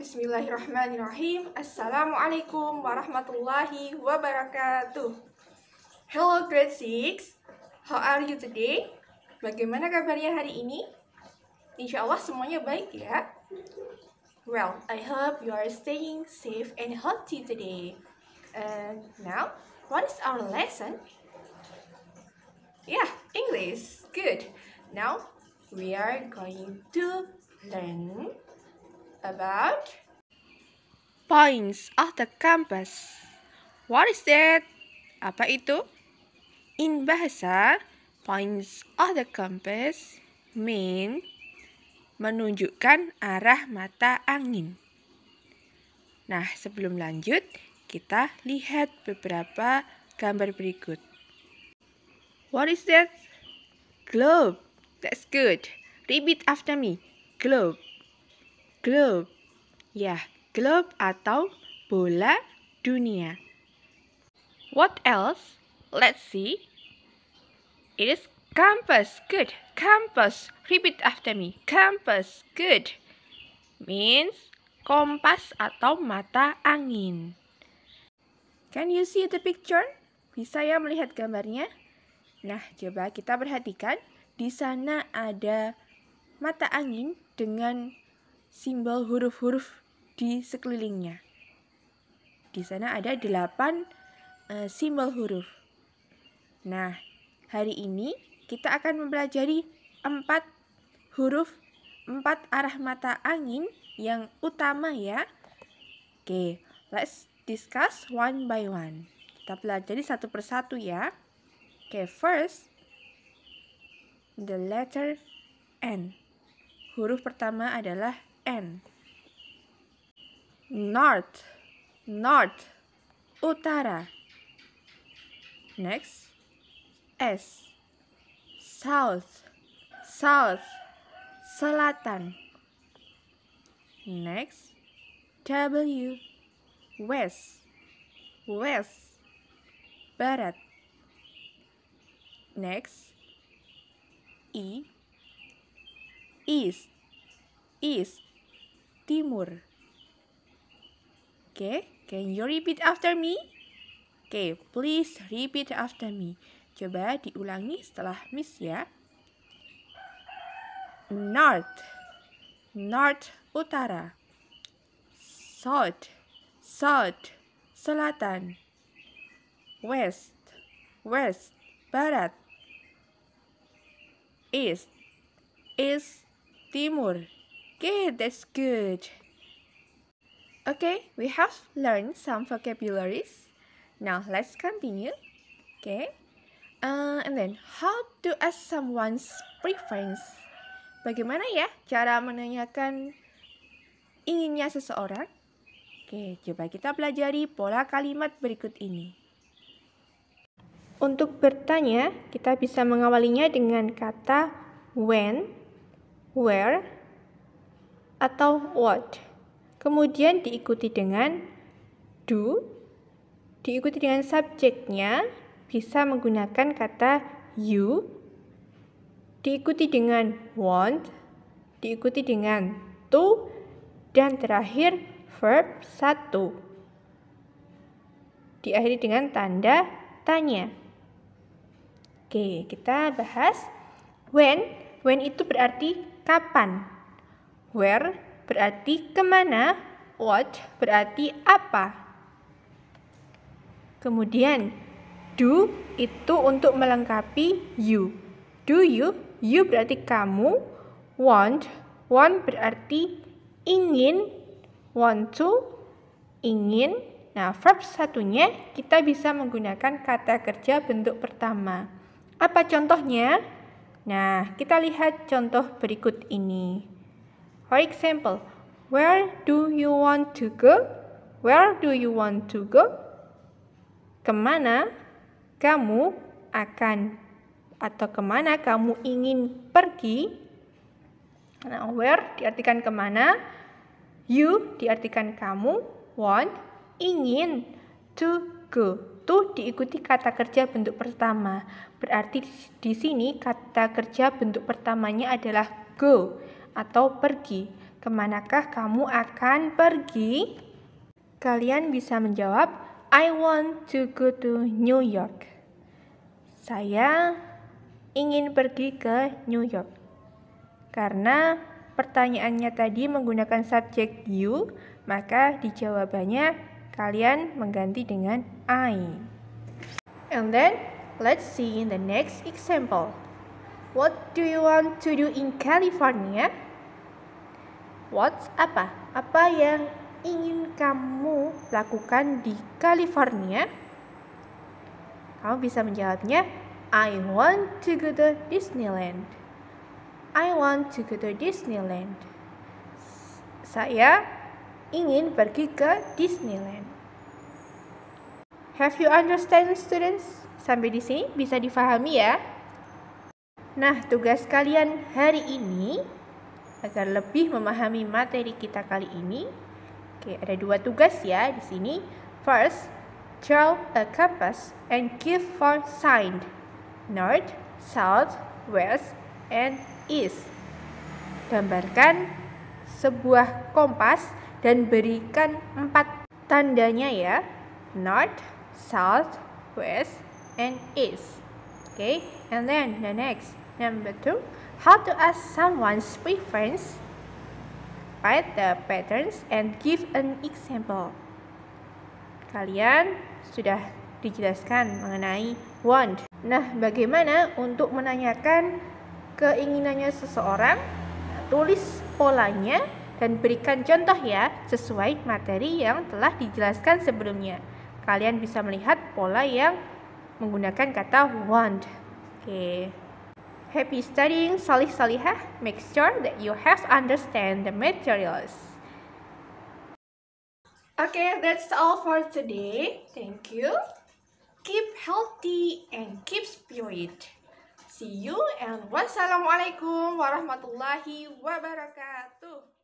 Bismillahirrahmanirrahim. Assalamualaikum warahmatullahi wabarakatuh. Hello grade 6. How are you today? Bagaimana kabarnya hari ini? Insya Allah semuanya baik ya. Well, I hope you are staying safe and healthy today. And now, what is our lesson? Yeah, English. Good. Now, we are going to learn about points of the compass. What is that? Apa itu? In bahasa, points of the compass mean menunjukkan arah mata angin. Nah, sebelum lanjut, kita lihat beberapa gambar berikut. What is that? Globe. That's good. Repeat after me. Globe globe. Ya, globe atau bola dunia. What else? Let's see. It is compass, Good. Compass, Repeat after me. Compass, Good. Means kompas atau mata angin. Can you see the picture? Bisa ya melihat gambarnya? Nah, coba kita perhatikan. Di sana ada mata angin dengan simbol huruf-huruf di sekelilingnya. Di sana ada delapan e, simbol huruf. Nah, hari ini kita akan mempelajari empat huruf empat arah mata angin yang utama ya. Oke, let's discuss one by one. Kita pelajari satu persatu ya. Oke, first the letter N. Huruf pertama adalah N North North Utara Next S South South Selatan Next W West West Barat Next E East East timur. Okay, can you repeat after me? Okay, please repeat after me. Coba diulangi setelah Miss ya. North, North utara. South, South selatan. West, West barat. East, East timur. Okay, that's good. Okay, we have learned some vocabularies. Now let's continue. Okay. Uh, and then, how to ask someone's preference? Bagaimana ya cara menanyakan inginnya seseorang? Oke, coba kita pelajari pola kalimat berikut ini. Untuk bertanya, kita bisa mengawalinya dengan kata when, where, atau what. Kemudian diikuti dengan do, diikuti dengan subjeknya, bisa menggunakan kata you, diikuti dengan want, diikuti dengan to, dan terakhir verb satu, Diakhiri dengan tanda tanya. Oke, kita bahas when. When itu berarti kapan. Where berarti kemana, what berarti apa. Kemudian, do itu untuk melengkapi you. Do you, you berarti kamu, want, want berarti ingin, want to, ingin. Nah, verb satunya kita bisa menggunakan kata kerja bentuk pertama. Apa contohnya? Nah, kita lihat contoh berikut ini. For example, where do you want to go? Where do you want to go? Kemana kamu akan atau kemana kamu ingin pergi? Nah, where diartikan kemana, you diartikan kamu, want, ingin, to go. To diikuti kata kerja bentuk pertama. Berarti di sini kata kerja bentuk pertamanya adalah go atau pergi. Kemanakah kamu akan pergi? Kalian bisa menjawab, I want to go to New York. Saya ingin pergi ke New York. Karena pertanyaannya tadi menggunakan subjek you, maka di jawabannya kalian mengganti dengan I. And then, let's see in the next example. What do you want to do in California? What? apa? Apa yang ingin kamu lakukan di California? Kamu bisa menjawabnya, I want to go to Disneyland. I want to go to Disneyland. Saya ingin pergi ke Disneyland. Have you understand students? Sampai di sini bisa difahami ya? Nah, tugas kalian hari ini agar lebih memahami materi kita kali ini. Oke, ada dua tugas ya di sini. First, draw a compass and give four signs: north, south, west, and east. Gambarkan sebuah kompas dan berikan empat tandanya ya. North, south, west, and east. Okay, and then the next. Number two, how to ask someone's preference Write the patterns and give an example. Kalian sudah dijelaskan mengenai want. Nah, bagaimana untuk menanyakan keinginannya seseorang? Tulis polanya dan berikan contoh ya sesuai materi yang telah dijelaskan sebelumnya. Kalian bisa melihat pola yang menggunakan kata want. Oke. Okay. Happy studying, salih salihah. Make sure that you have understand the materials. Okay, that's all for today. Thank you. Keep healthy and keep spirit. See you and wassalamualaikum warahmatullahi wabarakatuh.